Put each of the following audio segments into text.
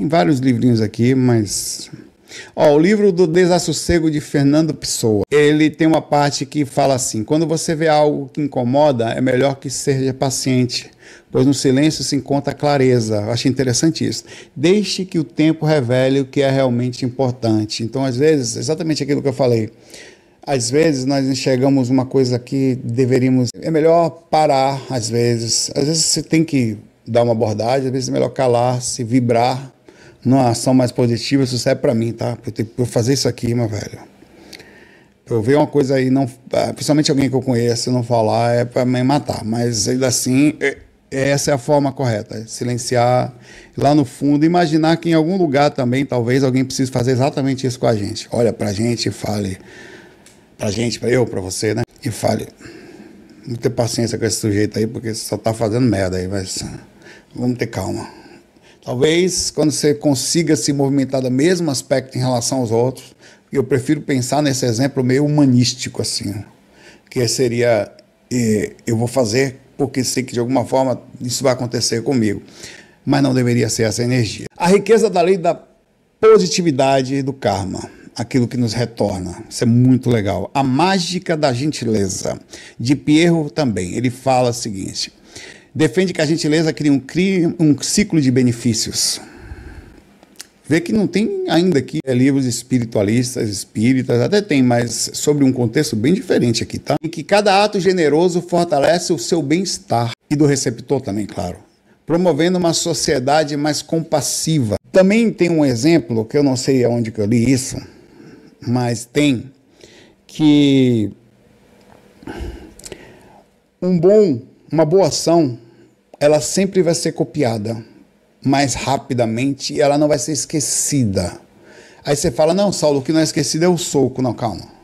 Tem vários livrinhos aqui, mas. Ó, o livro do Desassossego de Fernando Pessoa. Ele tem uma parte que fala assim: quando você vê algo que incomoda, é melhor que seja paciente, pois no silêncio se encontra clareza. Eu achei interessante isso. Deixe que o tempo revele o que é realmente importante. Então, às vezes, exatamente aquilo que eu falei. Às vezes nós enxergamos uma coisa que deveríamos. É melhor parar, às vezes. Às vezes você tem que dar uma abordagem, às vezes é melhor calar, se vibrar numa ação mais positiva, isso serve para mim, tá? Pra eu, fazer isso aqui, meu velho. Pra eu ver uma coisa aí, não, ah, principalmente alguém que eu conheço, não falar, é para me matar. Mas ainda assim, é, é essa é a forma correta. É silenciar lá no fundo, imaginar que em algum lugar também, talvez alguém precise fazer exatamente isso com a gente. Olha pra gente e fale. Pra gente, pra eu, pra você, né? E fale. Não ter paciência com esse sujeito aí, porque só tá fazendo merda aí, mas. Vamos ter calma. Talvez quando você consiga se movimentar do mesmo aspecto em relação aos outros, eu prefiro pensar nesse exemplo meio humanístico, assim, né? que seria: eh, eu vou fazer porque sei que de alguma forma isso vai acontecer comigo. Mas não deveria ser essa energia. A riqueza da lei da positividade do karma aquilo que nos retorna. Isso é muito legal. A mágica da gentileza. De Pierro também. Ele fala o seguinte: defende que a gentileza cria um, cria um ciclo de benefícios. Vê que não tem ainda aqui é, livros espiritualistas, espíritas, até tem, mas sobre um contexto bem diferente aqui, tá? Em que cada ato generoso fortalece o seu bem-estar e do receptor também, claro, promovendo uma sociedade mais compassiva. Também tem um exemplo, que eu não sei aonde que eu li isso, mas tem, que um bom uma boa ação, ela sempre vai ser copiada mais rapidamente e ela não vai ser esquecida. Aí você fala: não, Saulo, o que não é esquecido é o soco. Não, calma.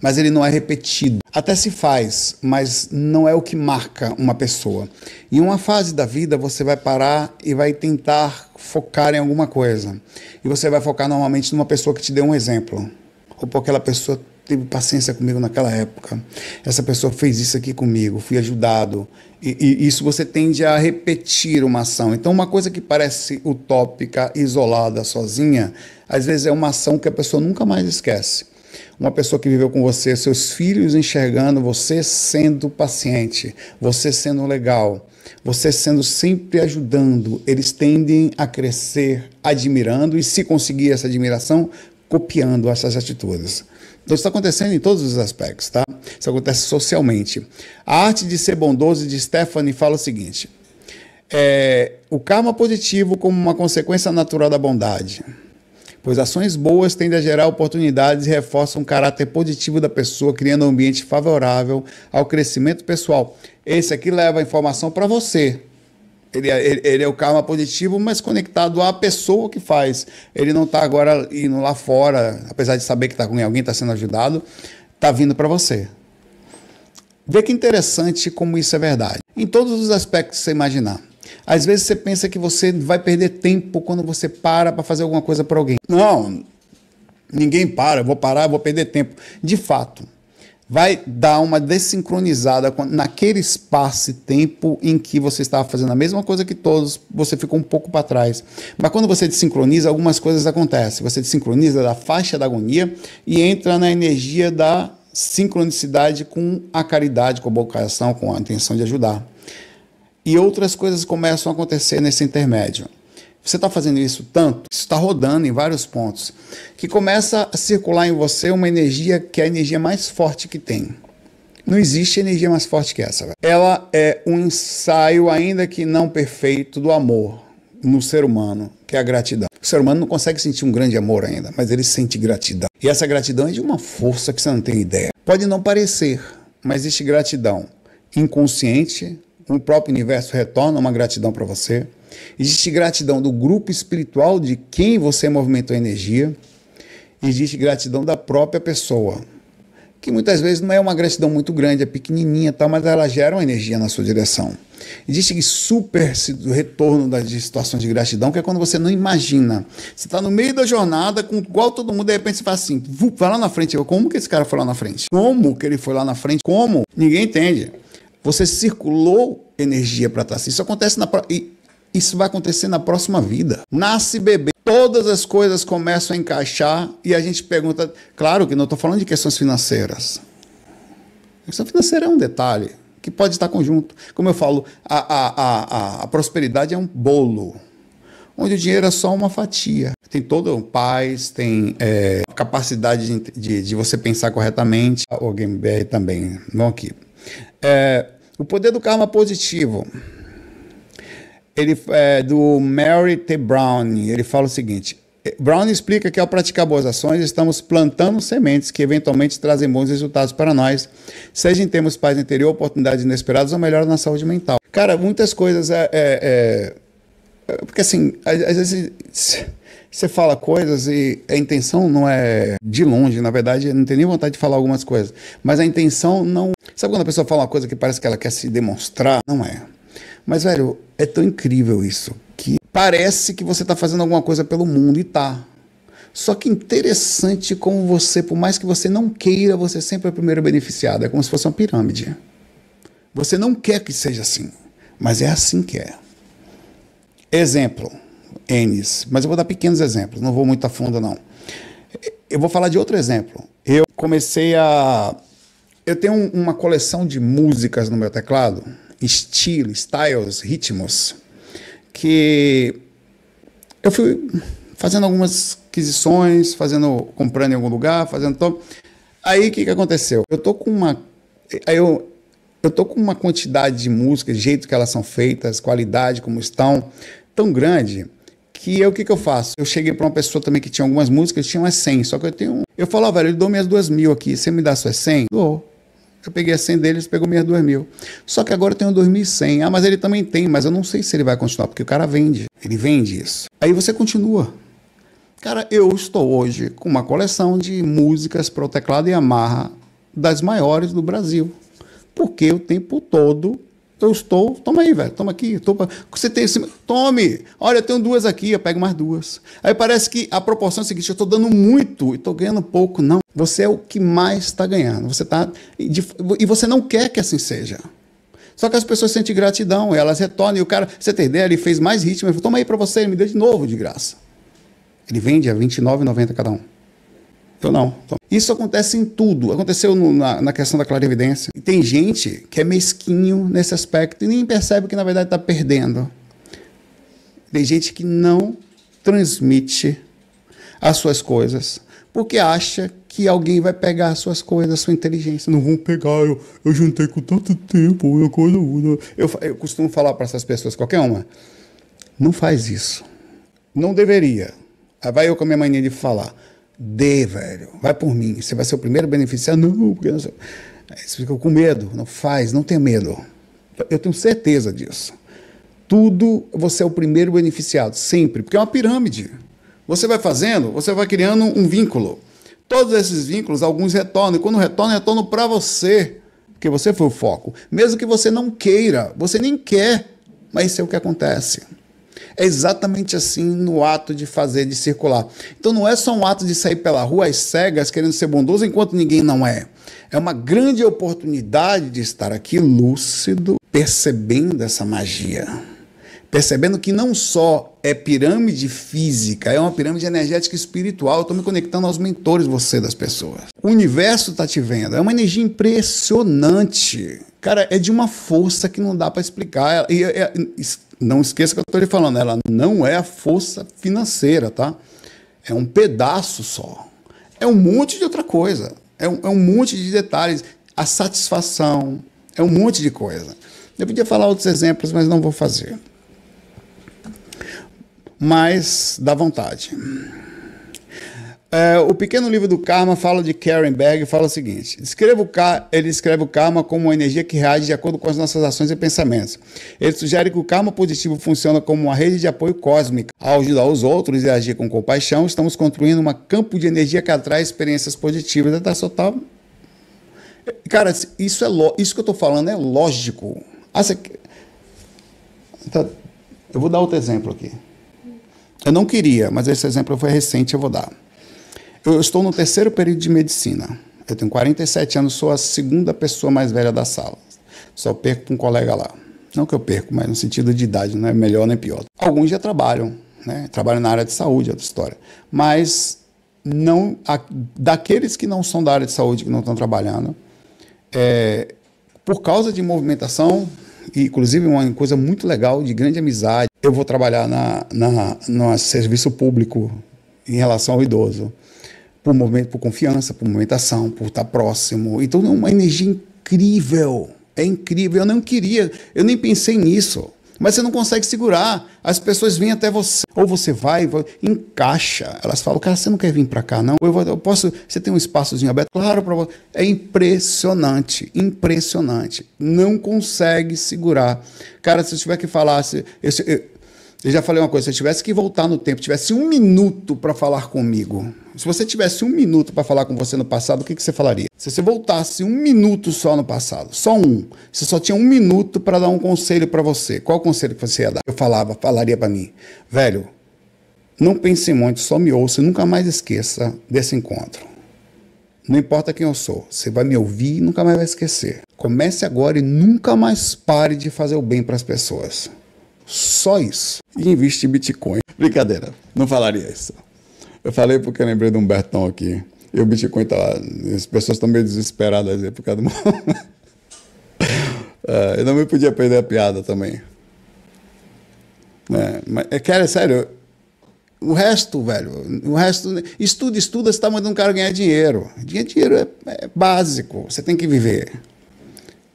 Mas ele não é repetido. Até se faz, mas não é o que marca uma pessoa. Em uma fase da vida, você vai parar e vai tentar focar em alguma coisa. E você vai focar normalmente numa pessoa que te deu um exemplo. Ou porque aquela pessoa teve paciência comigo naquela época. Essa pessoa fez isso aqui comigo, fui ajudado. E, e, isso você tende a repetir uma ação. Então, uma coisa que parece utópica, isolada, sozinha, às vezes é uma ação que a pessoa nunca mais esquece. Uma pessoa que viveu com você, seus filhos enxergando você sendo paciente, você sendo legal, você sendo sempre ajudando, eles tendem a crescer admirando e, se conseguir essa admiração, copiando essas atitudes. Então, isso está acontecendo em todos os aspectos, tá? Isso acontece socialmente. A arte de ser bondoso de Stephanie fala o seguinte: é, o karma positivo como uma consequência natural da bondade. Pois ações boas tendem a gerar oportunidades e reforçam o caráter positivo da pessoa, criando um ambiente favorável ao crescimento pessoal. Esse aqui leva a informação para você, é, ele, ele, é o karma positivo, mas conectado à pessoa que faz. Ele não está agora indo lá fora, apesar de saber que está com alguém, está sendo ajudado, está vindo para você. Vê que interessante como isso é verdade. Em todos os aspectos que você imaginar. Às vezes você pensa que você vai perder tempo quando você para para fazer alguma coisa para alguém. Não, ninguém para, eu vou parar, eu vou perder tempo. De fato, vai dar uma desincronizada naquele espaço-tempo e em que você estava fazendo a mesma coisa que todos, você ficou um pouco para trás. Mas quando você desincroniza, algumas coisas acontecem. Você desincroniza da faixa da agonia e entra na energia da sincronicidade com a caridade, com a vocação, com a intenção de ajudar. E outras coisas começam a acontecer nesse intermédio. Você está fazendo isso tanto, está rodando em vários pontos, que começa a circular em você uma energia que é a energia mais forte que tem. Não existe energia mais forte que essa. Véio. Ela é um ensaio, ainda que não perfeito, do amor no ser humano, que é a gratidão. O ser humano não consegue sentir um grande amor ainda, mas ele sente gratidão. E essa gratidão é de uma força que você não tem ideia. Pode não parecer, mas existe gratidão inconsciente, o próprio universo retorna uma gratidão para você. Existe gratidão do grupo espiritual de quem você movimentou a energia. Existe gratidão da própria pessoa, que muitas vezes não é uma gratidão muito grande, é pequenininha, tal, tá, mas ela gera uma energia na sua direção. Existe super retorno da situação de gratidão, que é quando você não imagina. Você está no meio da jornada, com igual todo mundo, de repente você fala assim, vai lá na frente. como que esse cara foi lá na frente? Como que ele foi lá na frente? Como? Ninguém entende. Você circulou energia para estar assim. Isso acontece na... E isso vai acontecer na próxima vida. Nasce bebê, todas as coisas começam a encaixar e a gente pergunta. Claro que não estou falando de questões financeiras. A questão financeira é um detalhe que pode estar conjunto. Como eu falo, a, a, a, a, prosperidade é um bolo, onde o dinheiro é só uma fatia. Tem todo um paz, tem é, capacidade de, de, de, você pensar corretamente. O Game BR também. Vamos aqui. É, o poder do karma positivo ele é do Mary T. Brown. Ele fala o seguinte: é, Brown explica que ao praticar boas ações, estamos plantando sementes que eventualmente trazem bons resultados para nós, seja em termos de paz interior, oportunidades inesperadas ou melhor na saúde mental. Cara, muitas coisas é, é, é, é porque assim, às, às vezes você fala coisas e a intenção não é de longe, na verdade, não tem nem vontade de falar algumas coisas, mas a intenção não. Sabe quando a pessoa fala uma coisa que parece que ela quer se demonstrar? Não é. Mas, velho, é tão incrível isso que parece que você está fazendo alguma coisa pelo mundo e tá. Só que interessante como você, por mais que você não queira, você sempre é o primeiro beneficiado. É como se fosse uma pirâmide. Você não quer que seja assim, mas é assim que é. Exemplo, Enes, mas eu vou dar pequenos exemplos, não vou muito a fundo não. Eu vou falar de outro exemplo. Eu comecei a. Eu tenho uma coleção de músicas no meu teclado estilo, styles, ritmos, que eu fui fazendo algumas aquisições, fazendo, comprando em algum lugar, fazendo então, aí o que, que aconteceu? Eu tô com uma aí eu eu tô com uma quantidade de músicas, jeito que elas são feitas, qualidade como estão, tão grande que eu, o que, que eu faço? Eu cheguei para uma pessoa também que tinha algumas músicas, tinha umas 100, só que eu tenho. Eu falo, oh, velho, eu dou minhas duas mil aqui, você me dá suas 100? Dou. Eu peguei a 100 dele, ele pegou minhas 2 mil. Só que agora eu tenho 2.100. Ah, mas ele também tem, mas eu não sei se ele vai continuar, porque o cara vende. Ele vende isso. Aí você continua. Cara, eu estou hoje com uma coleção de músicas para o teclado Yamaha das maiores do Brasil. Porque o tempo todo então, eu estou, toma aí, velho, toma aqui, toma, você tem esse, tome, olha, eu tenho duas aqui, eu pego mais duas. Aí parece que a proporção é a seguinte, eu estou dando muito e estou ganhando pouco, não. Você é o que mais está ganhando, você tá, e você não quer que assim seja. Só que as pessoas sentem gratidão, elas retornam e o cara, você tem ideia, ele fez mais ritmo, ele falou, toma aí para você, ele me deu de novo de graça. Ele vende a R$29,90 cada um. Então não. Então, isso acontece em tudo. Aconteceu no, na, na, questão da clarividência. E tem gente que é mesquinho nesse aspecto e nem percebe que na verdade está perdendo. Tem gente que não transmite as suas coisas porque acha que alguém vai pegar as suas coisas, a sua inteligência. Não vão pegar, eu, eu juntei com tanto tempo, uma coisa. Eu, eu costumo falar para essas pessoas, qualquer uma, não faz isso. Não deveria. Aí vai eu com a minha mania de falar. Dê, velho. Vai por mim. Você vai ser o primeiro beneficiado? Não, porque não sei. Aí você fica com medo. Não faz, não tem medo. Eu tenho certeza disso. Tudo você é o primeiro beneficiado, sempre, porque é uma pirâmide. Você vai fazendo, você vai criando um vínculo. Todos esses vínculos, alguns retornam, e quando retornam, retornam para você, porque você foi o foco. Mesmo que você não queira, você nem quer, mas isso é o que acontece é exatamente assim no ato de fazer, de circular. Então não é só um ato de sair pela rua às cegas querendo ser bondoso enquanto ninguém não é. É uma grande oportunidade de estar aqui lúcido, percebendo essa magia. Percebendo que não só é pirâmide física, é uma pirâmide energética espiritual. Estou me conectando aos mentores, você das pessoas. O universo está te vendo. É uma energia impressionante. Cara, é de uma força que não dá para explicar. E, é, não esqueça que eu estou lhe falando, ela não é a força financeira, tá? É um pedaço só. É um monte de outra coisa. É um, é um monte de detalhes. A satisfação. É um monte de coisa. Eu podia falar outros exemplos, mas não vou fazer. Mas dá vontade. É, o pequeno livro do karma fala de Karen Berg fala o seguinte: o ele escreve o karma como uma energia que reage de acordo com as nossas ações e pensamentos. Ele sugere que o karma positivo funciona como uma rede de apoio cósmica. Ao ajudar os outros e agir com compaixão, estamos construindo um campo de energia que atrai experiências positivas. Tá, Cara, isso, é lo... isso que eu estou falando é lógico. Ah, tá, Eu vou dar outro exemplo aqui. Eu não queria, mas esse exemplo foi recente, eu vou dar. Eu estou no terceiro período de medicina. Eu tenho 47 anos, sou a segunda pessoa mais velha da sala. Só perco para um colega lá. Não que eu perco, mas no sentido de idade, não é melhor nem pior. Alguns já trabalham, né? Trabalham na área de saúde, é outra história. Mas não a, daqueles que não são da área de saúde, que não estão trabalhando, é, por causa de movimentação, e inclusive uma coisa muito legal, de grande amizade, eu vou trabalhar na, na, no serviço público em relação ao idoso por movimento, por confiança, por movimentação, por estar próximo. Então é uma energia incrível. É incrível. Eu não queria, eu nem pensei nisso. Mas você não consegue segurar. As pessoas vêm até você. Ou você vai, vai encaixa. Elas falam, cara, você não quer vir para cá, não? Eu, eu, posso. Você tem um espaçozinho aberto? Claro, para você. É impressionante, impressionante. Não consegue segurar. Cara, se eu tiver que falar, se, eu, eu, eu já falei uma coisa. Se eu tivesse que voltar no tempo, tivesse um minuto para falar comigo, se você tivesse um minuto para falar com você no passado, o que, que você falaria? Se você voltasse um minuto só no passado, só um, você só tinha um minuto para dar um conselho para você, qual conselho que você ia dar? Eu falava, falaria para mim, velho, não pense muito, só me ouça e nunca mais esqueça desse encontro. Não importa quem eu sou, você vai me ouvir e nunca mais vai esquecer. Comece agora e nunca mais pare de fazer o bem para as pessoas. Só isso. E investe em Bitcoin. Brincadeira, não falaria isso. Eu falei porque eu lembrei de um Bertão aqui. E o Bitcoin tá lá. As pessoas estão meio desesperadas aí por causa do. é, eu não me podia perder a piada também. Né? É, mas, cara, é sério. O resto, velho, o resto. Estuda, estuda, você está mandando um cara ganhar dinheiro. Dinheiro é, é básico, você tem que viver.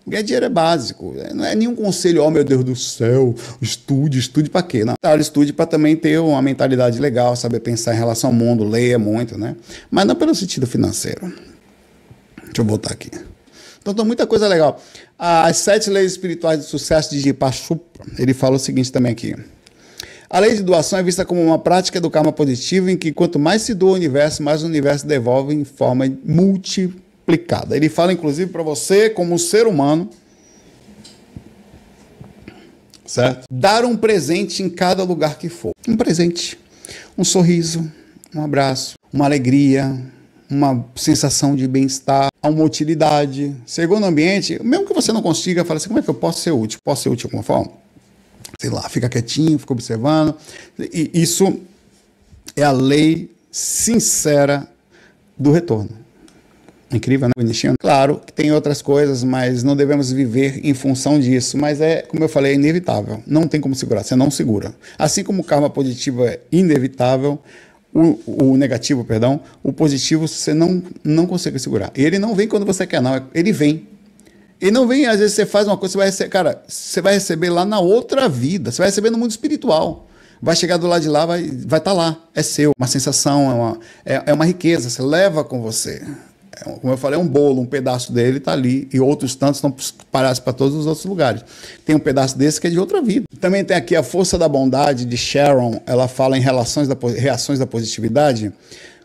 Ganhar dinheiro é básico. Não é nenhum conselho, oh meu Deus do céu, estude, estude para quê? Não, tá, estude para também ter uma mentalidade legal, saber pensar em relação ao mundo, leia muito, né? Mas não pelo sentido financeiro. Deixa eu voltar aqui. Então tem muita coisa legal. As sete leis espirituais de sucesso de Jipachupa, ele fala o seguinte também aqui. A lei de doação é vista como uma prática do karma positivo em que quanto mais se doa o universo, mais o universo devolve em forma multiplicativa explicada. Ele fala, inclusive, para você, como ser humano, certo? Dar um presente em cada lugar que for. Um presente, um sorriso, um abraço, uma alegria, uma sensação de bem-estar, uma utilidade. Segundo ambiente, mesmo que você não consiga, fala assim, como é que eu posso ser útil? Posso ser útil de alguma forma? Sei lá, fica quietinho, fica observando. E isso é a lei sincera do retorno. Incrível, né? Bonitinho. Claro que tem outras coisas, mas não devemos viver em função disso. Mas é, como eu falei, é inevitável. Não tem como segurar, você não segura. Assim como o karma positivo é inevitável, o, o, negativo, perdão, o positivo você não, não consegue segurar. E ele não vem quando você quer, não. Ele vem. Ele não vem, às vezes você faz uma coisa, você vai receber, cara, você vai receber lá na outra vida, você vai receber no mundo espiritual. Vai chegar do lado de lá, vai estar vai tá lá. É seu. Uma sensação, é uma, é, é uma riqueza, você leva com você. É como eu falei, é um bolo, um pedaço dele está ali e outros tantos estão parados para todos os outros lugares. Tem um pedaço desse que é de outra vida. Também tem aqui a força da bondade de Sharon. Ela fala em relações da, reações da positividade.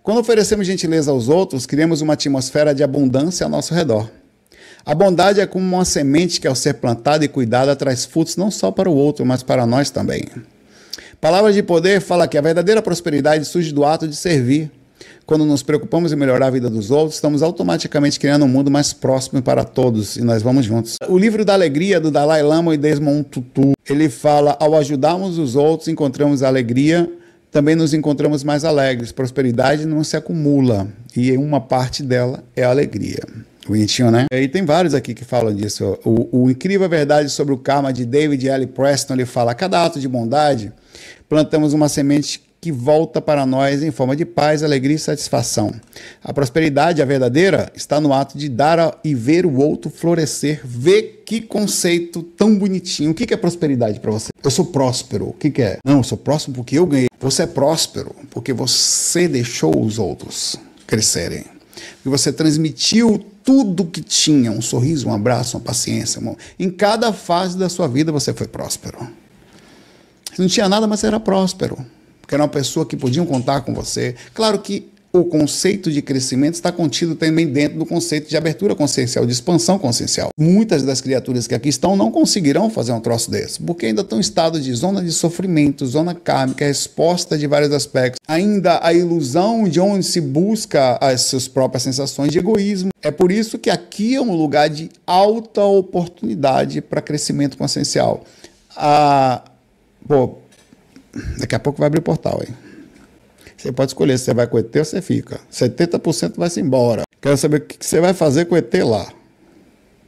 Quando oferecemos gentileza aos outros, criamos uma atmosfera de abundância ao nosso redor. A bondade é como uma semente que, ao ser plantada e cuidada, traz frutos não só para o outro, mas para nós também. Palavra de Poder fala que a verdadeira prosperidade surge do ato de servir. Quando nos preocupamos em melhorar a vida dos outros, estamos automaticamente criando um mundo mais próximo para todos e nós vamos juntos. O livro da alegria do Dalai Lama e Desmond Tutu, ele fala: ao ajudarmos os outros, encontramos a alegria, também nos encontramos mais alegres. Prosperidade não se acumula e uma parte dela é a alegria. Bonitinho, né? E tem vários aqui que falam disso. O, o Incrível Verdade sobre o Karma de David L. Preston, ele fala: cada ato de bondade plantamos uma semente que volta para nós em forma de paz, alegria e satisfação. A prosperidade, a verdadeira, está no ato de dar e ver o outro florescer. Vê que conceito tão bonitinho. O que, é prosperidade para você? Eu sou próspero. O que, que é? Não, eu sou próspero porque eu ganhei. Você é próspero porque você deixou os outros crescerem. Porque você transmitiu tudo que tinha, um sorriso, um abraço, uma paciência. Uma... Em cada fase da sua vida você foi próspero. Não tinha nada, mas era próspero porque era uma pessoa que podiam contar com você. Claro que o conceito de crescimento está contido também dentro do conceito de abertura consciencial, de expansão consciencial. Muitas das criaturas que aqui estão não conseguirão fazer um troço desse, porque ainda estão em estado de zona de sofrimento, zona kármica, resposta de vários aspectos. Ainda a ilusão de onde se busca as suas próprias sensações de egoísmo. É por isso que aqui é um lugar de alta oportunidade para crescimento consciencial. Ah, pô, Daqui a pouco vai abrir o portal, hein? Você pode escolher se você vai com o ET ou você fica. 70% vai-se embora. Quero saber o que você vai fazer com o ET lá.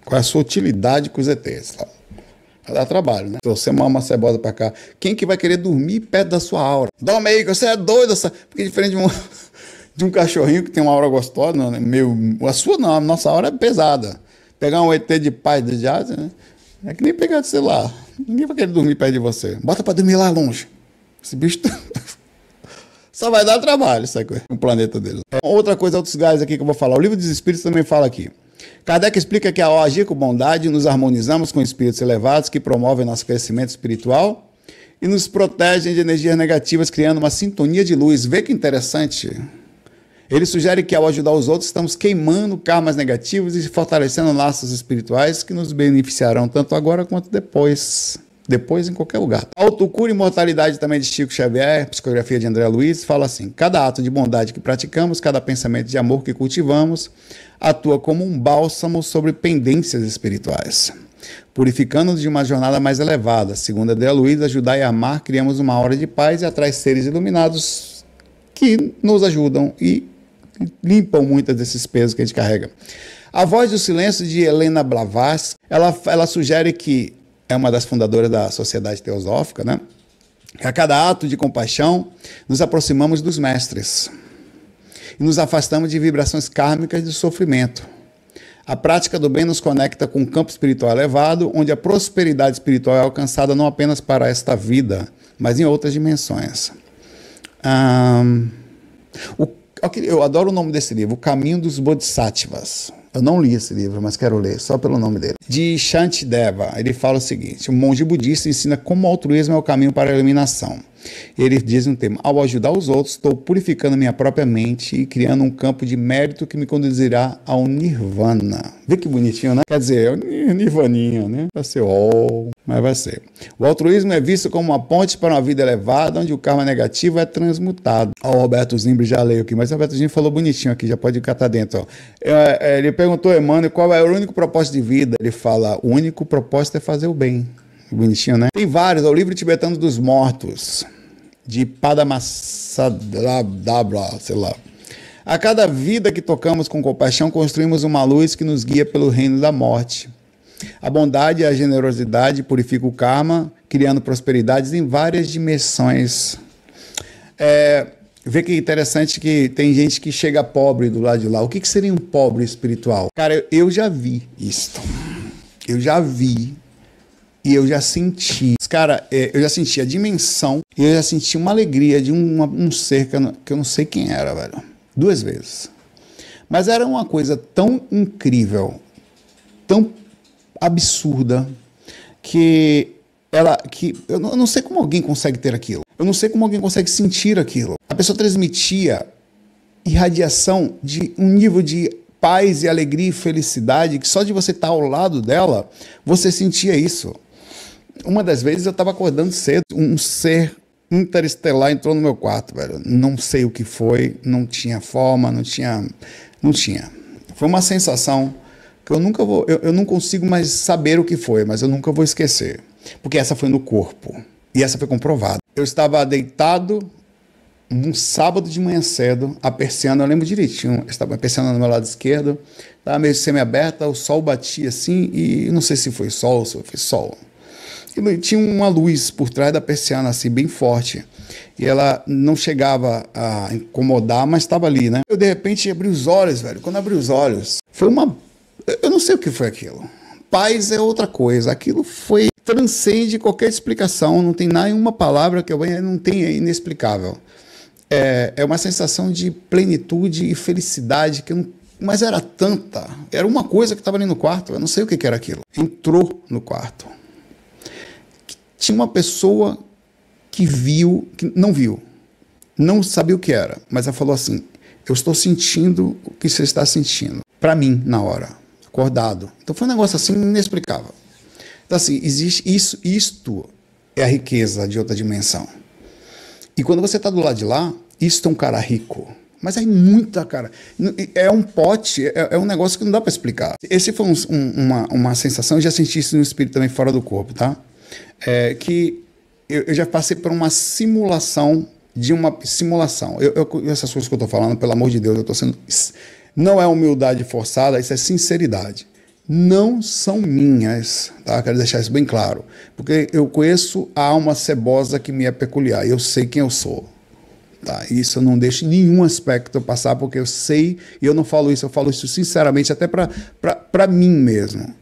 Qual é a sua utilidade com os ETs lá? Vai dar trabalho, né? Se você manda uma cebosa pra cá, quem que vai querer dormir perto da sua aura? Dorme aí, que você é doido. Essa... Porque é diferente de um, de um cachorrinho que tem uma aura gostosa, né? Meu... a sua não, a nossa aura é pesada. Pegar um ET de paz de jazz, né? É que nem pegar de celular. Ninguém vai querer dormir perto de você. Bota pra dormir lá longe. Esse bicho tá- só vai dar trabalho, sabe? No planeta dele. Outra coisa, outros gás aqui que eu vou falar. O livro dos Espíritos também fala aqui. Kardec explica que ao agir com bondade, nos harmonizamos com espíritos elevados que promovem nosso crescimento espiritual e nos protegem de energias negativas, criando uma sintonia de luz. Vê que interessante. Ele sugere que ao ajudar os outros, estamos queimando karmas negativos e fortalecendo laços espirituais que nos beneficiarão tanto agora quanto depois depois em qualquer lugar. Autocura e imortalidade também de Chico Xavier, psicografia de André Luiz, fala assim: cada ato de bondade que praticamos, cada pensamento de amor que cultivamos, atua como um bálsamo sobre pendências espirituais. Purificando-nos de uma jornada mais elevada. Segundo André Luiz, ajudar e amar, criamos uma hora de paz e atrai seres iluminados que nos ajudam e limpam muitas desses pesos que a gente carrega. A Voz do Silêncio, de Helena Blavatsky, ela, ela sugere que é uma das fundadoras da Sociedade Teosófica, né? A cada ato de compaixão, nos aproximamos dos mestres e nos afastamos de vibrações kármicas de sofrimento. A prática do bem nos conecta com um campo espiritual elevado, onde a prosperidade espiritual é alcançada não apenas para esta vida, mas em outras dimensões. Um, o, eu adoro o nome desse livro, O Caminho dos Bodhisattvas. Eu não li esse livro, mas quero ler, só pelo nome dele. De Shantideva, ele fala o seguinte: o monge budista ensina como o altruísmo é o caminho para a eliminação. Ele diz um tema: ao ajudar os outros, estou purificando minha própria mente e criando um campo de mérito que me conduzirá ao nirvana. Vê que bonitinho, né? Quer dizer, é o nirvaninho, né? Pra ser oh, mas vai ser. O altruísmo é visto como uma ponte para uma vida elevada, onde o karma negativo é transmutado. Ó, o Roberto Zimbre já leu aqui, mas o Roberto Zimbre falou bonitinho aqui, já pode catar dentro. Ó. É, é, ele perguntou a Emmanuel qual é o único propósito de vida. Ele fala, o único propósito é fazer o bem. Bonitinho, né? Tem vários, ó, o livro tibetano dos mortos, de Padamassadabra, sei lá. A cada vida que tocamos com compaixão, construímos uma luz que nos guia pelo reino da morte. A bondade e a generosidade purificam o karma, criando prosperidades em várias dimensões. É, vê que interessante que tem gente que chega pobre do lado de lá. O que, que seria um pobre espiritual? Cara, eu já vi isto. Eu já vi e eu já senti. Cara, é, eu já senti a dimensão e eu já senti uma alegria de um, um ser que eu, não, que eu não sei quem era, velho. Duas vezes. Mas era uma coisa tão incrível, tão absurda que ela que eu não, eu não sei como alguém consegue ter aquilo. Eu não sei como alguém consegue sentir aquilo. A pessoa transmitia irradiação de um nível de paz e alegria e felicidade que só de você estar ao lado dela você sentia isso. Uma das vezes eu estava acordando cedo, um ser interestelar entrou no meu quarto, velho. Não sei o que foi, não tinha forma, não tinha, não tinha. Foi uma sensação que eu nunca vou, eu, eu não consigo mais saber o que foi, mas eu nunca vou esquecer, porque essa foi no corpo e essa foi comprovada. Eu estava deitado num sábado de manhã cedo, a persiana, eu lembro direitinho, estava a persiana no meu lado esquerdo, estava meio semi-aberta, o sol batia assim, e não sei se foi sol, se foi sol. E tinha uma luz por trás da persiana, assim, bem forte. E ela não chegava a incomodar, mas estava ali, né? Eu, de repente, abri os olhos, velho. Quando abri os olhos, foi uma eu não sei o que foi aquilo. Paz é outra coisa. Aquilo foi transcende qualquer explicação. Não tem nenhuma palavra que eu não tenha é inexplicável. É, é uma sensação de plenitude e felicidade que eu não mas era tanta, era uma coisa que estava ali no quarto, eu não sei o que, que, era aquilo. Entrou no quarto. Tinha uma pessoa que viu, que não viu, não sabia o que era, mas ela falou assim: Eu estou sentindo o que você está sentindo. Para mim, na hora acordado. Então foi um negócio assim inexplicável. Então assim, existe isso, isto é a riqueza de outra dimensão. E quando você está do lado de lá, isto é um cara rico. Mas é muita, cara. É um pote, é, é um negócio que não dá para explicar. Esse foi um, uma, uma sensação, eu já senti isso no espírito também fora do corpo, tá? É, que eu, eu, já passei por uma simulação de uma simulação. Eu, eu essas coisas que eu estou falando, pelo amor de Deus, eu estou sendo não é humildade forçada, isso é sinceridade. Não são minhas, tá? Quero deixar isso bem claro. Porque eu conheço a alma cebosa que me é peculiar, eu sei quem eu sou. Tá, isso eu não deixo nenhum aspecto passar, porque eu sei, e eu não falo isso, eu falo isso sinceramente, até para mim mesmo.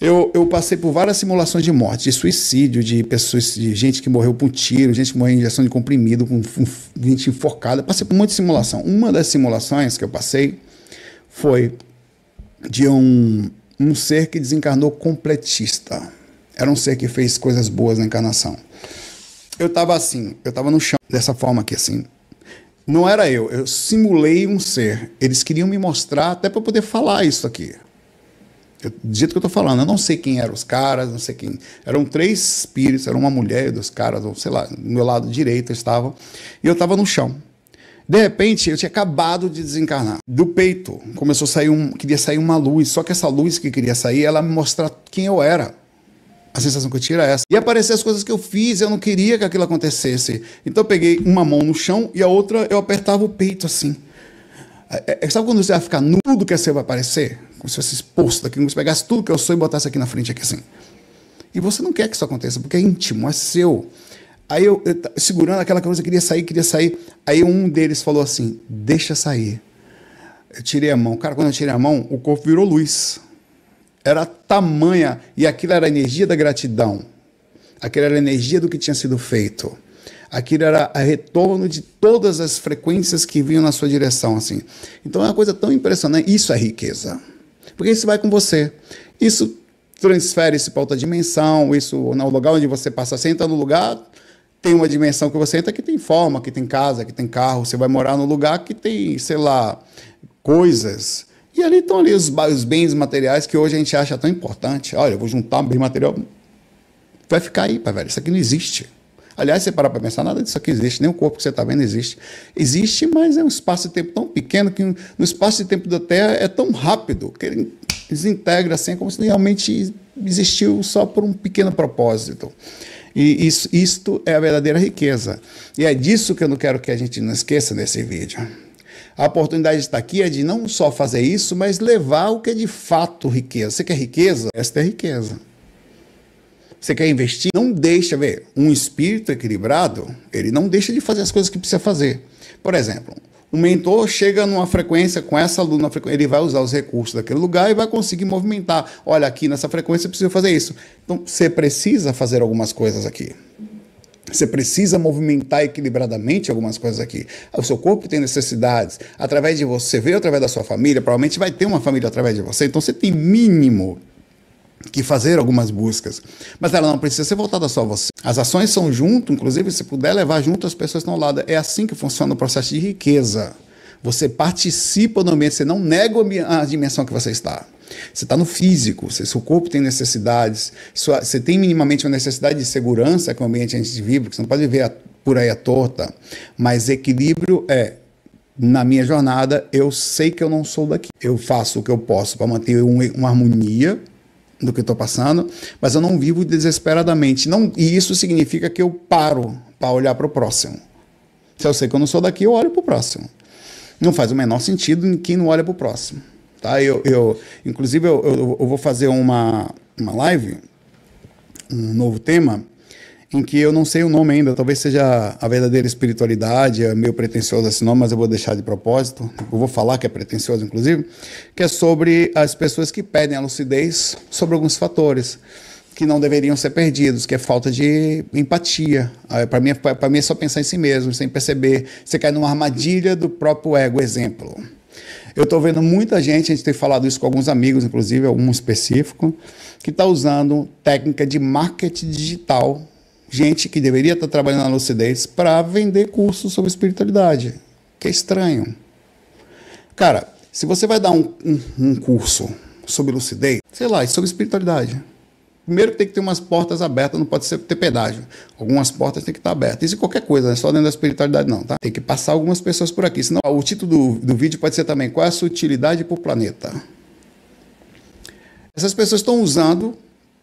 Eu, eu passei por várias simulações de morte, de suicídio, de pessoas, de gente que morreu por tiro, gente que morreu em injeção de comprimido, com, com gente enforcada. Passei por muita simulação. Uma das simulações que eu passei foi de um, um ser que desencarnou completista. Era um ser que fez coisas boas na encarnação. Eu tava assim, eu tava no chão, dessa forma aqui, assim. Não era eu, eu simulei um ser. Eles queriam me mostrar até para poder falar isso aqui. Eu, do jeito que eu tô falando, eu não sei quem eram os caras, não sei quem. Eram três espíritos, era uma mulher e dois caras, ou sei lá, No meu lado direito estavam. E eu tava no chão. De repente, eu tinha acabado de desencarnar. Do peito começou a sair um, queria sair uma luz, só que essa luz que queria sair, ela me mostrar quem eu era. A sensação que eu tinha era essa. E aparecer as coisas que eu fiz, eu não queria que aquilo acontecesse. Então eu peguei uma mão no chão e a outra eu apertava o peito assim. É, é, sabe quando você vai ficar nudo que você é vai aparecer? como se fosse exposto daqui, como se pegasse tudo que eu sou e botasse aqui na frente, aqui assim. E você não quer que isso aconteça, porque é íntimo, é seu. Aí eu, eu segurando aquela coisa, queria sair, queria sair. Aí um deles falou assim: deixa sair. Eu tirei a mão. Cara, quando eu tirei a mão, o corpo virou luz. Era tamanha, e aquilo era a energia da gratidão. Aquilo era a energia do que tinha sido feito. Aquilo era a retorno de todas as frequências que vinham na sua direção, assim. Então é uma coisa tão impressionante. Isso é riqueza porque isso vai com você. Isso transfere-se para outra dimensão, isso no né, lugar onde você passa, você entra no lugar, tem uma dimensão que você entra que tem forma, que tem casa, que tem carro, você vai morar num lugar que tem, sei lá, coisas. E ali estão ali os, os bens materiais que hoje a gente acha tão importante. Olha, eu vou juntar um bem material. Vai ficar aí, pai, velho. Isso aqui não existe. Aliás, você parar para pensar, nada disso aqui existe, nem o corpo que você está vendo existe. Existe, mas é um espaço de tempo tão pequeno que no espaço de tempo da Terra é tão rápido que ele desintegra assim, como se realmente existiu só por um pequeno propósito. E isso, isto é a verdadeira riqueza. E é disso que eu não quero que a gente não esqueça nesse vídeo. A oportunidade está aqui é de não só fazer isso, mas levar o que é de fato riqueza. Você quer riqueza? Esta é riqueza. Você quer investir? Não deixa ver. Um espírito equilibrado, ele não deixa de fazer as coisas que precisa fazer. Por exemplo, o mentor chega numa frequência com essa aluna, ele vai usar os recursos daquele lugar e vai conseguir movimentar. Olha, aqui nessa frequência eu preciso fazer isso. Então, você precisa fazer algumas coisas aqui. Você precisa movimentar equilibradamente algumas coisas aqui. O seu corpo tem necessidades. Através de você, veio através da sua família, provavelmente vai ter uma família através de você. Então, você tem mínimo que fazer algumas buscas. Mas ela não precisa ser voltada só a você. As ações são junto, inclusive, se puder levar junto as pessoas estão ao lado. É assim que funciona o processo de riqueza. Você participa do ambiente, você não nega a dimensão que você está. Você está no físico, você, seu corpo tem necessidades, sua, você tem minimamente uma necessidade de segurança com é o ambiente a gente vive, porque você não pode viver a, por aí à torta. Mas equilíbrio é na minha jornada, eu sei que eu não sou daqui. Eu faço o que eu posso para manter um, uma harmonia do que estou passando, mas eu não vivo desesperadamente. Não, e isso significa que eu paro para olhar para o próximo. Se eu sei que eu não sou daqui, eu olho para o próximo. Não faz o menor sentido em quem não olha para o próximo. Tá? Eu, eu, inclusive, eu, eu, eu vou fazer uma, uma live, um novo tema, em que eu não sei o nome ainda, talvez seja a verdadeira espiritualidade, é meio pretencioso esse nome, mas eu vou deixar de propósito, eu vou falar que é pretencioso, inclusive, que é sobre as pessoas que pedem a lucidez sobre alguns fatores que não deveriam ser perdidos, que é falta de empatia. Ah, é, Para mim, é, mim é só pensar em si mesmo, sem perceber. Você cai numa armadilha do próprio ego, exemplo. Eu estou vendo muita gente, a gente tem falado isso com alguns amigos, inclusive algum específico, que está usando técnica de marketing digital gente que deveria estar trabalhando na lucidez para vender cursos sobre espiritualidade, que é estranho. Cara, se você vai dar um, um, um curso sobre lucidez, sei lá, sobre espiritualidade, primeiro tem que ter umas portas abertas, não pode ser ter pedágio. Algumas portas tem que estar abertas. Isso é qualquer coisa, não é só dentro da espiritualidade não, tá? Tem que passar algumas pessoas por aqui, senão o título do, do vídeo pode ser também qual é a sua utilidade para o planeta. Essas pessoas estão usando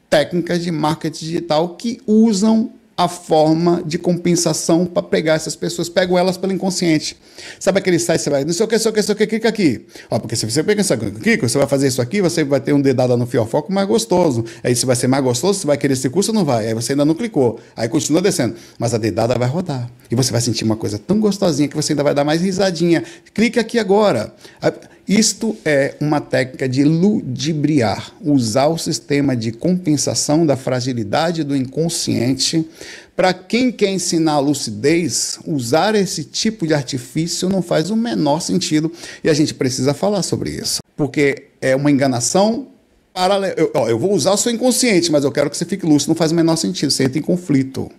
técnicas de marketing digital que usam a forma de compensação para pegar essas pessoas. Pego elas pelo inconsciente. Sabe aquele site, você vai, não sei o que, não sei o que, não sei o que, clica aqui. Ó, porque se você pega essa clica, você vai fazer isso aqui, você vai ter um dedada no fiofóco mais gostoso. Aí se vai ser mais gostoso, você vai querer esse curso ou não vai? Aí você ainda não clicou. Aí continua descendo. Mas a dedada vai rodar. E você vai sentir uma coisa tão gostosinha que você ainda vai dar mais risadinha. Clica aqui agora. Aí, isto é uma técnica de ludibriar, usar o sistema de compensação da fragilidade do inconsciente. Para quem quer ensinar a lucidez, usar esse tipo de artifício não faz o menor sentido e a gente precisa falar sobre isso, porque é uma enganação Eu, eu, vou usar o seu inconsciente, mas eu quero que você fique lúcido, não faz o menor sentido, você entra em conflito.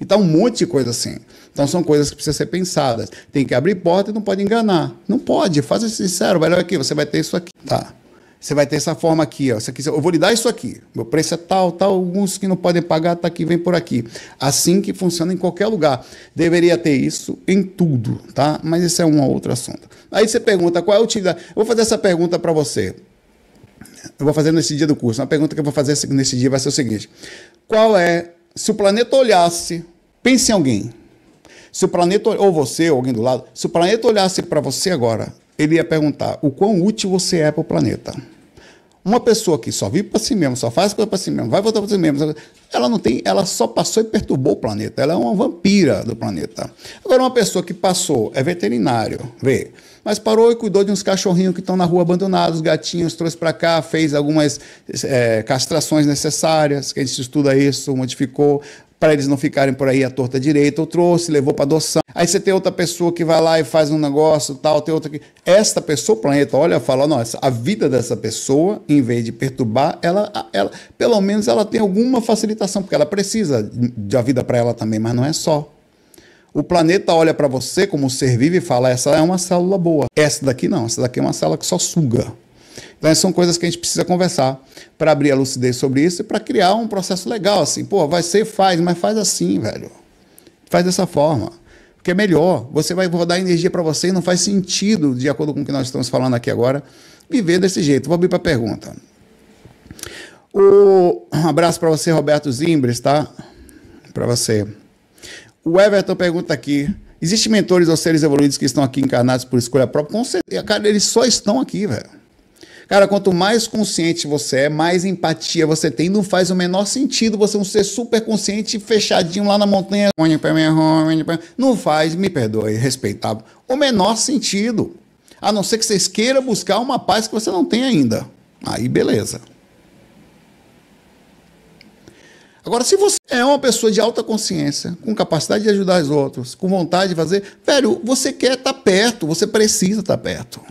Então, um monte de coisa assim. Então, são coisas que precisam ser pensadas. Tem que abrir porta e não pode enganar. Não pode, faça sincero. Melhor aqui, você vai ter isso aqui. Tá. Você vai ter essa forma aqui, ó. Isso aqui, eu vou lhe dar isso aqui. Meu preço é tal, tal. Alguns que não podem pagar, tá aqui, vem por aqui. Assim que funciona em qualquer lugar. Deveria ter isso em tudo, tá? Mas isso é um outro assunto. Aí você pergunta qual é a utilidade. Eu vou fazer essa pergunta para você. Eu vou fazer nesse dia do curso. Uma pergunta que eu vou fazer nesse dia vai ser o seguinte: qual é se o planeta olhasse, pense em alguém. Se o planeta, ou você, ou alguém do lado, se o planeta olhasse para você agora, ele ia perguntar o quão útil você é para o planeta. Uma pessoa que só vive para si mesmo, só faz coisa para si mesmo, vai voltar para si mesmo, ela não tem, ela só passou e perturbou o planeta. Ela é uma vampira do planeta. Agora, uma pessoa que passou, é veterinário, vê, mas parou e cuidou de uns cachorrinhos que estão na rua abandonados, gatinhos, trouxe para cá, fez algumas é, castrações necessárias, que a gente estuda isso, modificou, para eles não ficarem por aí à torta direita, ou trouxe, levou para adoção. Aí você tem outra pessoa que vai lá e faz um negócio, tal, tem outra que. Esta pessoa, o planeta, olha, fala, nossa, a vida dessa pessoa, em vez de perturbar, ela, ela pelo menos ela tem alguma facilitação, porque ela precisa de a vida para ela também, mas não é só. O planeta olha para você como ser vivo e fala: essa é uma célula boa. Essa daqui não, essa daqui é uma célula que só suga. Então, são coisas que a gente precisa conversar para abrir a lucidez sobre isso e para criar um processo legal, assim, pô, vai ser, faz, mas faz assim, velho. Faz dessa forma. Porque é melhor. Você vai rodar energia para você e não faz sentido, de acordo com o que nós estamos falando aqui agora, viver desse jeito. Vou abrir para a pergunta. O... Um abraço para você, Roberto Zimbres, tá? Para você. O Everton pergunta aqui: Existem mentores ou seres evoluídos que estão aqui encarnados por escolha própria? Com certeza, cara, eles só estão aqui, velho. Cara, quanto mais consciente você é, mais empatia você tem. Não faz o menor sentido você não ser super consciente, fechadinho lá na montanha. É não faz, me perdoe, respeitável. O menor sentido. A não ser que vocês queiram buscar uma paz que você não tem ainda. Aí beleza. Agora, se você é uma pessoa de alta consciência, com capacidade de ajudar os outros, com vontade de fazer, velho, você quer estar tá perto, você precisa estar tá perto.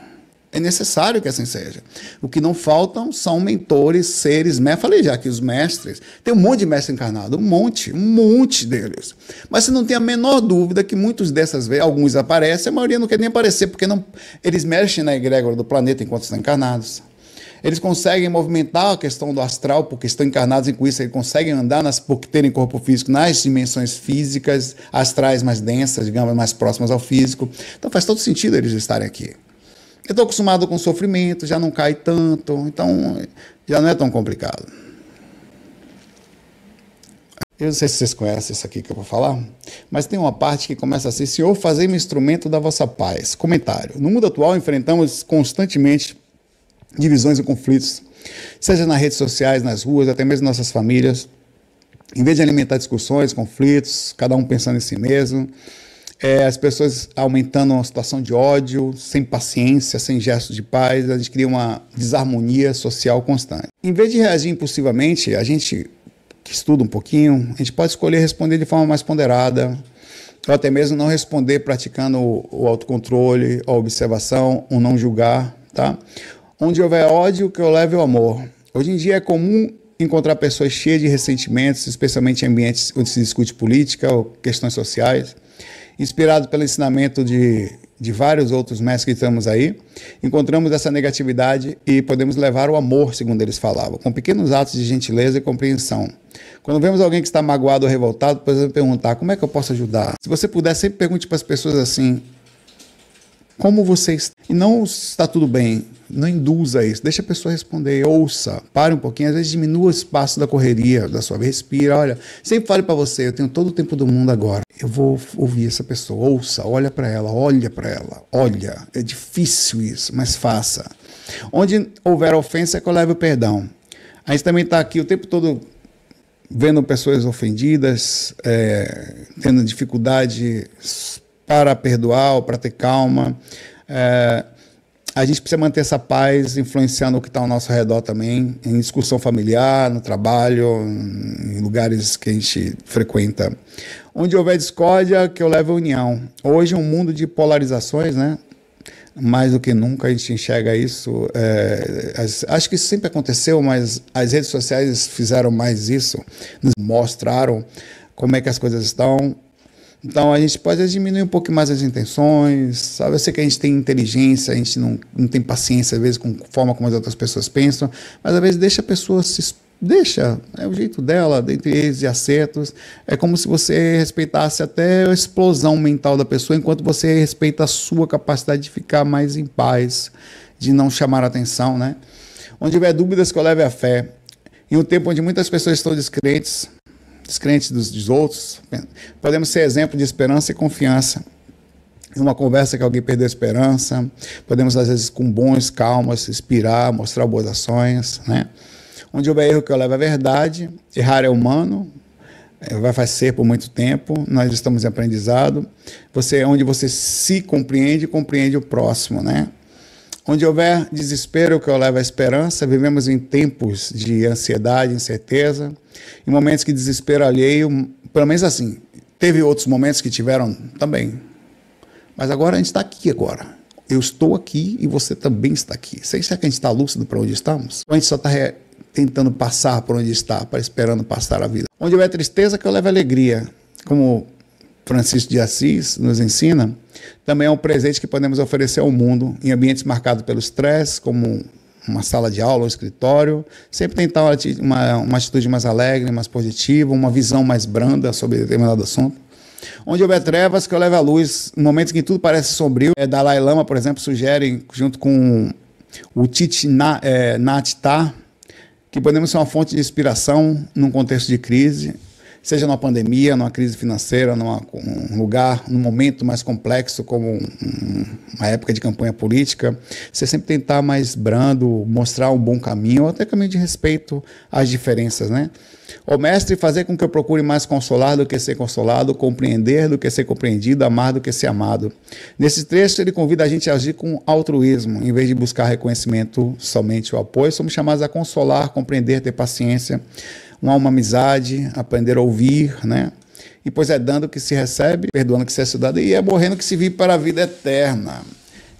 É necessário que assim seja. O que não faltam são mentores, seres, mestres. Falei já que os mestres, tem um monte de mestre encarnado, um monte, um monte deles. Mas você não tem a menor dúvida que muitos dessas vezes, alguns aparecem, a maioria não quer nem aparecer, porque não, eles mexem na egrégora do planeta enquanto estão encarnados. Eles conseguem movimentar a questão do astral, porque estão encarnados em com isso, eles conseguem andar nas, porque terem corpo físico nas dimensões físicas, astrais mais densas, digamos, mais próximas ao físico. Então faz todo sentido eles estarem aqui. Eu estou acostumado com sofrimento, já não cai tanto, então já não é tão complicado. Eu não sei se vocês conhecem isso aqui que eu vou falar, mas tem uma parte que começa assim: Senhor, fazei-me instrumento da vossa paz. Comentário: No mundo atual enfrentamos constantemente divisões e conflitos, seja nas redes sociais, nas ruas, até mesmo nossas famílias. Em vez de alimentar discussões, conflitos, cada um pensando em si mesmo, é, as pessoas aumentando uma situação de ódio, sem paciência, sem gestos de paz, a gente cria uma desarmonia social constante. Em vez de reagir impulsivamente, a gente que estuda um pouquinho, a gente pode escolher responder de forma mais ponderada, ou até mesmo não responder praticando o, o autocontrole, a observação, o não julgar, tá? Onde houver ódio, que eu leve o amor. Hoje em dia é comum encontrar pessoas cheias de ressentimentos, especialmente em ambientes onde se discute política ou questões sociais inspirado pelo ensinamento de, de vários outros mestres que estamos aí, encontramos essa negatividade e podemos levar o amor, segundo eles falavam, com pequenos atos de gentileza e compreensão. Quando vemos alguém que está magoado ou revoltado, podemos perguntar: como é que eu posso ajudar? Se você puder, sempre pergunte para as pessoas assim: como você está? E não está tudo bem. Não induza isso. Deixa a pessoa responder. Ouça. Pare um pouquinho. Às vezes diminua o espaço da correria da sua vida. Respira. Olha, sempre fale para você. Eu tenho todo o tempo do mundo agora. Eu vou ouvir essa pessoa. Ouça. Olha para ela. Olha para ela. Olha. É difícil isso, mas faça. Onde houver ofensa, é que eu leve o perdão. A gente também está aqui o tempo todo vendo pessoas ofendidas, é, tendo dificuldade para perdoar, para ter calma. É, a gente precisa manter essa paz influenciando o que está ao nosso redor também, em discussão familiar, no trabalho, em lugares que a gente frequenta. Onde houver discórdia, que eu leve a união. Hoje é um mundo de polarizações, né? mais do que nunca a gente enxerga isso. É, acho que isso sempre aconteceu, mas as redes sociais fizeram mais isso, nos mostraram como é que as coisas estão então a gente pode diminuir um pouco mais as intenções, sabe? Eu sei que a gente tem inteligência, a gente não, não tem paciência às vezes com a forma como as outras pessoas pensam, mas às vezes deixa a pessoa se deixa, é o jeito dela, dentre eles e acertos. É como se você respeitasse até a explosão mental da pessoa, enquanto você respeita a sua capacidade de ficar mais em paz, de não chamar atenção, né? Onde tiver dúvidas, que eu leve a fé. Em um tempo onde muitas pessoas estão descrentes, descrentes dos, dos outros. Podemos ser exemplo de esperança e confiança. Numa conversa que alguém perdeu a esperança, podemos, às vezes, com bons, calmas, inspirar, mostrar boas ações, né? Onde houver erro que eu levo é verdade, errar é humano, eh, vai fazer por muito tempo, nós estamos em aprendizado. Você, onde você se compreende, compreende o próximo, né? Onde houver desespero, que eu levo a esperança, vivemos em tempos de ansiedade, incerteza, em momentos que desespero alheio, pelo menos assim, teve outros momentos que tiveram também. Mas agora a gente está aqui agora. Eu estou aqui e você também está aqui. Será que a gente está lúcido para onde estamos? Ou a gente só está tentando passar por onde está, para esperando passar a vida? Onde houver tristeza, que eu levo alegria. Como Francisco de Assis nos ensina, também é um presente que podemos oferecer ao mundo em ambientes marcados pelo estresse, como uma sala de aula, um escritório, sempre tentar uma, uma atitude mais alegre, mais positiva, uma visão mais branda sobre determinado assunto. Onde houver trevas, que eu leve à luz. Momentos em que tudo parece sombrio, é, Dalai Lama, por exemplo, sugere, junto com o Titi Na, é, que podemos ser uma fonte de inspiração num contexto de crise seja numa pandemia, numa crise financeira, numa, um lugar, num momento mais complexo como um, uma época de campanha política, você sempre tentar mais brando, mostrar um bom caminho, ou até caminho de respeito às diferenças, né? O mestre, fazer com que eu procure mais consolar do que ser consolado, compreender do que ser compreendido, amar do que ser amado. Nesse trecho, ele convida a gente a agir com altruísmo, em vez de buscar reconhecimento somente o apoio, somos chamados a consolar, compreender, ter paciência, uma, uma amizade, aprender a ouvir, né? E pois é dando que se recebe, perdoando que se é estudado, e é morrendo que se vive para a vida eterna,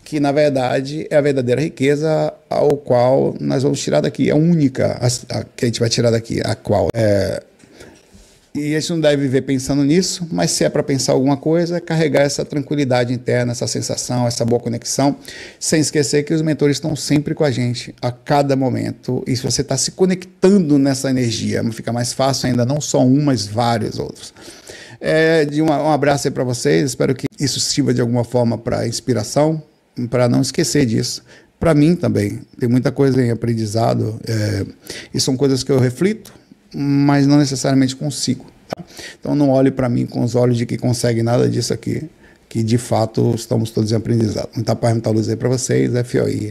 que na verdade é a verdadeira riqueza ao qual nós vamos tirar daqui, é a única a, a, que a gente vai tirar daqui, a qual é e a gente não deve viver pensando nisso, mas se é para pensar alguma coisa, é carregar essa tranquilidade interna, essa sensação, essa boa conexão, sem esquecer que os mentores estão sempre com a gente a cada momento. E se você está se conectando nessa energia, fica mais fácil ainda, não só um, mas vários outros. É, de uma, um abraço aí para vocês, espero que isso sirva de alguma forma para inspiração, para não esquecer disso. Para mim também, tem muita coisa em aprendizado, é, e são coisas que eu reflito, mas não necessariamente consigo. Tá? Então não olhe para mim com os olhos de que consegue nada disso aqui, que de fato estamos todos em aprendizado. Muita paz, muita luz aí para vocês, FOI.